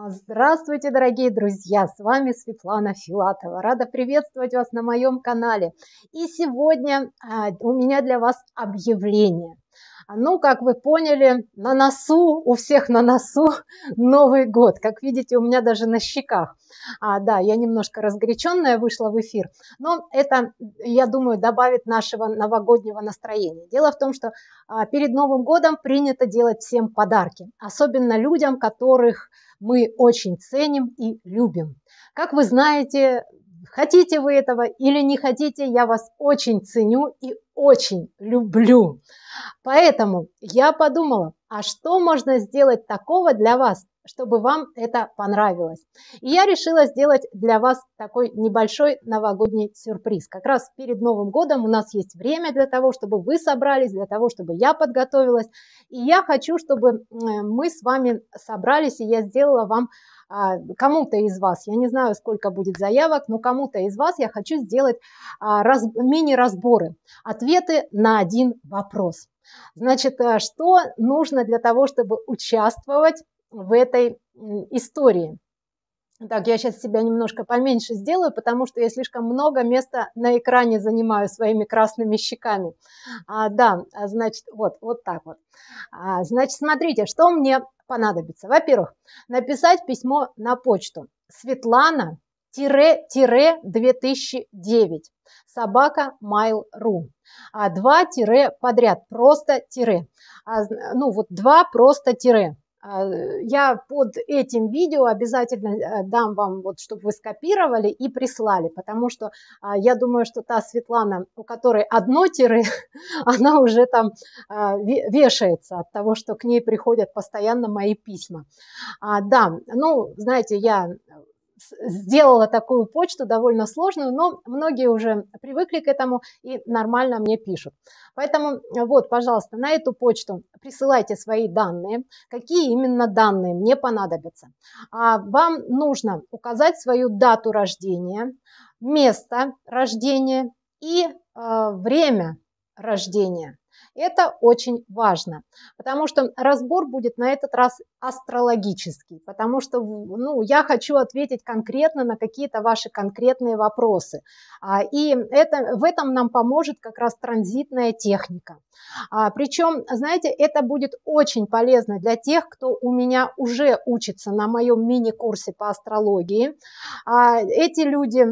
А, здравствуйте, дорогие друзья! С вами Светлана Филатова. Рада приветствовать вас на моем канале. И сегодня а, у меня для вас объявление. А, ну, как вы поняли, на носу, у всех на носу Новый год. Как видите, у меня даже на щеках. А, да, я немножко разгоряченная вышла в эфир, но это, я думаю, добавит нашего новогоднего настроения. Дело в том, что перед Новым годом принято делать всем подарки, особенно людям, которых мы очень ценим и любим. Как вы знаете, хотите вы этого или не хотите, я вас очень ценю и очень люблю. Поэтому я подумала, а что можно сделать такого для вас, чтобы вам это понравилось. И я решила сделать для вас такой небольшой новогодний сюрприз. Как раз перед Новым годом у нас есть время для того, чтобы вы собрались, для того, чтобы я подготовилась. И я хочу, чтобы э, мы с вами собрались, и я сделала вам а, кому-то из вас, я не знаю, сколько будет заявок, но кому-то из вас я хочу сделать а, раз, мини-разборы, ответы на один вопрос. Значит, э, что нужно для того, чтобы участвовать в этой истории? Так, я сейчас себя немножко поменьше сделаю, потому что я слишком много места на экране занимаю своими красными щеками. А, да, а, значит, вот, вот так вот. А, значит, смотрите, что мне понадобится. Во-первых, написать письмо на почту. Светлана тире тире 2009 собака mail.ru. А два тире подряд, просто тире. А, ну вот два просто тире. А, э, я под этим видео обязательно э, дам вам, вот, чтобы вы скопировали и прислали, потому что а, я думаю, что та Светлана, у которой одно тире, она уже там а, вешается от того, что к ней приходят постоянно мои письма. Да, ну, знаете, я сделала такую почту довольно сложную, но многие уже привыкли к этому и нормально мне пишут. Поэтому вот, пожалуйста, на эту почту присылайте свои данные, какие именно данные мне понадобятся. А вам нужно указать свою дату рождения, место рождения и э, время рождения. Это очень важно, потому что разбор будет на этот раз астрологический, потому что ну, я хочу ответить конкретно на какие-то ваши конкретные вопросы. А, и это, в этом нам поможет как раз транзитная техника. А, причем, знаете, это будет очень полезно для тех, кто у меня уже учится на моем мини-курсе по астрологии. А, эти люди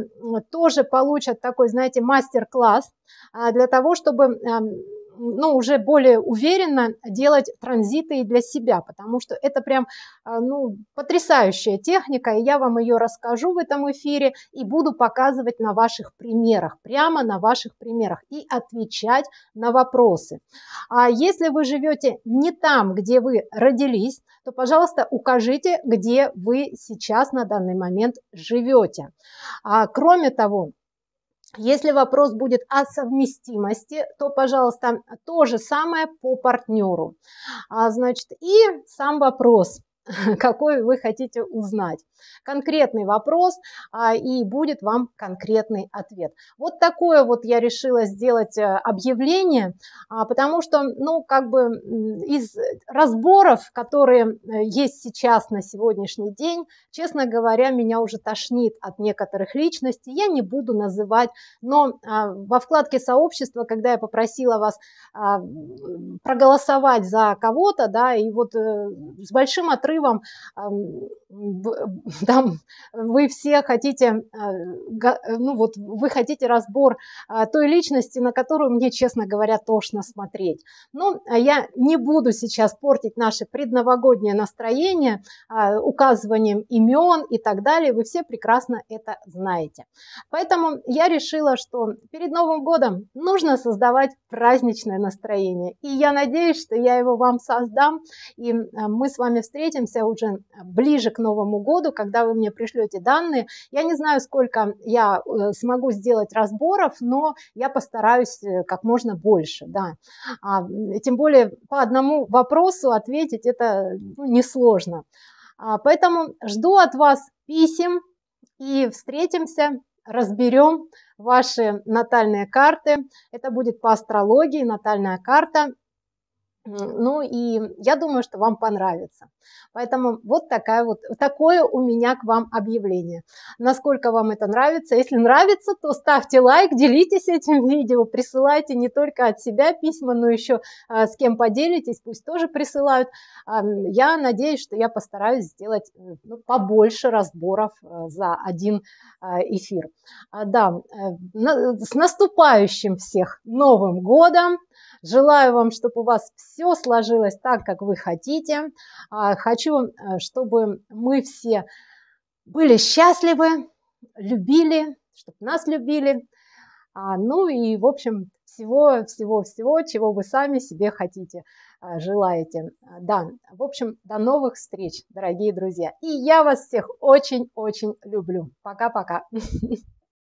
тоже получат такой, знаете, мастер-класс для того, чтобы ну, уже более уверенно делать транзиты и для себя, потому что это прям э, ну, потрясающая техника, и я вам ее расскажу в этом эфире и буду показывать на ваших примерах, прямо на ваших примерах и отвечать на вопросы. А если вы живете не там, где вы родились, то, пожалуйста, укажите, где вы сейчас на данный момент живете. А, кроме того, если вопрос будет о совместимости, то, пожалуйста, то же самое по партнеру. А, значит, и сам вопрос. какой вы хотите узнать. Конкретный вопрос, а, и будет вам конкретный ответ. Вот такое вот я решила сделать э, объявление, а, потому что, ну, как бы из разборов, которые э, есть сейчас на сегодняшний день, честно говоря, меня уже тошнит от некоторых личностей. Я не буду называть, но а, во вкладке сообщества, когда я попросила вас проголосовать за кого-то, да, и вот э, с большим отрывом порывом, там, вы все хотите, э, ну вот, вы хотите разбор э, той личности, на которую мне, честно говоря, тошно смотреть. Но ну, а я не буду сейчас портить наше предновогоднее настроение а, указыванием имен и так далее. Вы все прекрасно это знаете. Поэтому я решила, что перед Новым годом нужно создавать праздничное настроение. И я надеюсь, что я его вам создам, и э, мы с вами встретимся встретимся уже э, ближе к Новому году, когда вы мне пришлете данные. Я не знаю, сколько я э, смогу сделать разборов, но я постараюсь э, как можно больше. Да. А, тем более по одному вопросу ответить это ну, несложно. А, поэтому жду от вас писем и встретимся, разберем ваши натальные карты. Это будет по астрологии натальная карта ну и я думаю, что вам понравится. Поэтому вот, такая вот такое у меня к вам объявление. Насколько вам это нравится? Если нравится, то ставьте лайк, делитесь этим видео, присылайте не только от себя письма, но еще а, с кем поделитесь, пусть тоже присылают. Я надеюсь, что я постараюсь сделать ну, побольше разборов э, за один а, эфир. А, да, э, с наступающим всех Новым годом! Желаю вам, чтобы у вас все сложилось так, как вы хотите. А, хочу, э, чтобы мы все были счастливы, любили, чтобы нас любили. А, ну и, в общем, всего-всего-всего, чего вы сами себе хотите, э, желаете. Да, в общем, до новых встреч, дорогие друзья. И я вас всех очень-очень люблю. Пока-пока.